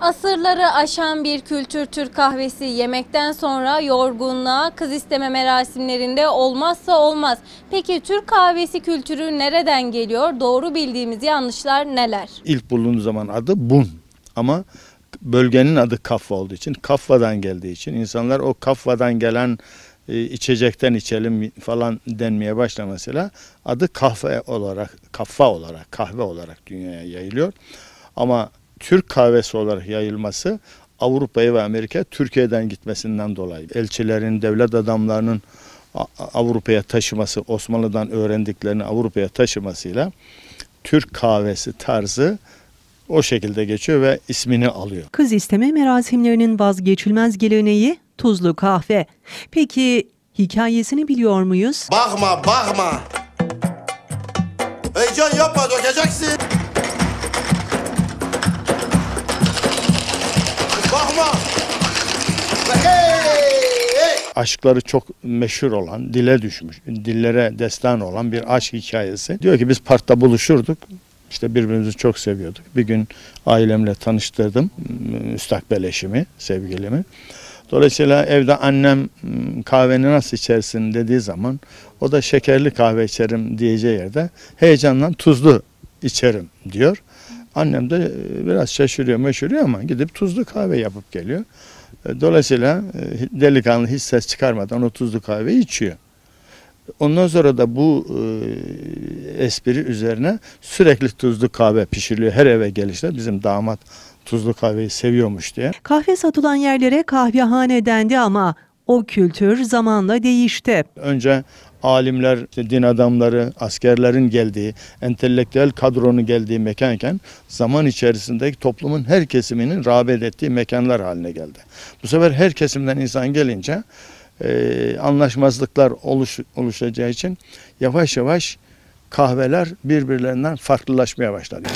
Asırları aşan bir kültür Türk kahvesi yemekten sonra yorgunluğa, kız isteme merasimlerinde olmazsa olmaz. Peki Türk kahvesi kültürü nereden geliyor? Doğru bildiğimiz yanlışlar neler? İlk bulunduğu zaman adı bun ama bölgenin adı Kaffa olduğu için, Kaffa'dan geldiği için insanlar o Kaffa'dan gelen e, içecekten içelim falan denmeye başlamasıyla adı kahve olarak, kaffa olarak, kahve olarak dünyaya yayılıyor. Ama Türk kahvesi olarak yayılması Avrupa'ya ve Amerika Türkiye'den gitmesinden dolayı. Elçilerin, devlet adamlarının Avrupa'ya taşıması, Osmanlı'dan öğrendiklerini Avrupa'ya taşımasıyla Türk kahvesi tarzı o şekilde geçiyor ve ismini alıyor. Kız isteme merasimlerinin vazgeçilmez geleneği tuzlu kahve. Peki hikayesini biliyor muyuz? Bakma bakma. Heyecan yapma dökeceksin. aşkları çok meşhur olan, dile düşmüş, dillere destan olan bir aşk hikayesi. Diyor ki biz parkta buluşurduk. İşte birbirimizi çok seviyorduk. Bir gün ailemle tanıştırdım ıı, müstakbel eşimi, sevgilimi. Dolayısıyla evde annem ıı, kahveni nasıl içersin dediği zaman o da şekerli kahve içerim diyeceği yerde heyecandan tuzlu içerim diyor. Annem de e, biraz şaşırıyor meşhurıyor ama gidip tuzlu kahve yapıp geliyor. E, dolayısıyla e, delikanlı hiç ses çıkarmadan o tuzlu kahve içiyor. Ondan sonra da bu e, espri üzerine sürekli tuzlu kahve pişiriliyor her eve gelişte. Bizim damat tuzlu kahveyi seviyormuş diye. Kahve satılan yerlere kahvehane dendi ama o kültür zamanla değişti. Önce alimler, işte din adamları, askerlerin geldiği, entelektüel kadronun geldiği mekanken zaman içerisindeki toplumun her kesiminin rağbet ettiği mekanlar haline geldi. Bu sefer her kesimden insan gelince e, anlaşmazlıklar oluş, oluşacağı için yavaş yavaş kahveler birbirlerinden farklılaşmaya başladı.